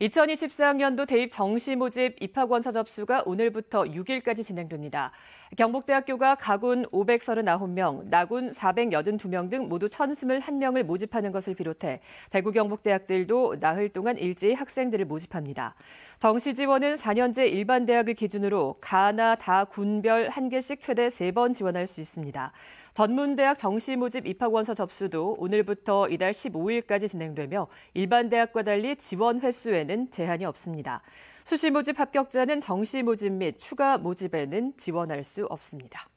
2024학년도 대입 정시 모집 입학 원서 접수가 오늘부터 6일까지 진행됩니다. 경북대학교가 가군 539명, 나군 482명 등 모두 1,021명을 모집하는 것을 비롯해 대구 경북대학들도 나흘 동안 일제히 학생들을 모집합니다. 정시 지원은 4년제 일반 대학을 기준으로 가나 다 군별 한 개씩 최대 3번 지원할 수 있습니다. 전문대학 정시 모집 입학 원서 접수도 오늘부터 이달 15일까지 진행되며 일반 대학과 달리 지원 횟수에 모집에는 제한이 없습니다. 수시 모집 합격자는 정시 모집 및 추가 모집에는 지원할 수 없습니다.